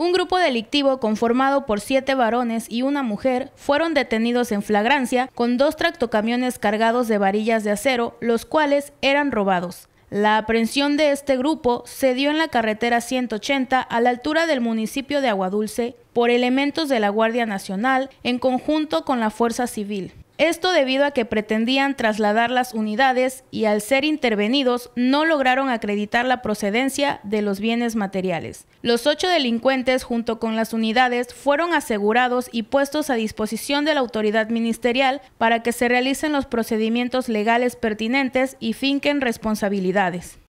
Un grupo delictivo conformado por siete varones y una mujer fueron detenidos en flagrancia con dos tractocamiones cargados de varillas de acero, los cuales eran robados. La aprehensión de este grupo se dio en la carretera 180 a la altura del municipio de Aguadulce por elementos de la Guardia Nacional en conjunto con la Fuerza Civil. Esto debido a que pretendían trasladar las unidades y al ser intervenidos no lograron acreditar la procedencia de los bienes materiales. Los ocho delincuentes junto con las unidades fueron asegurados y puestos a disposición de la autoridad ministerial para que se realicen los procedimientos legales pertinentes y finquen responsabilidades.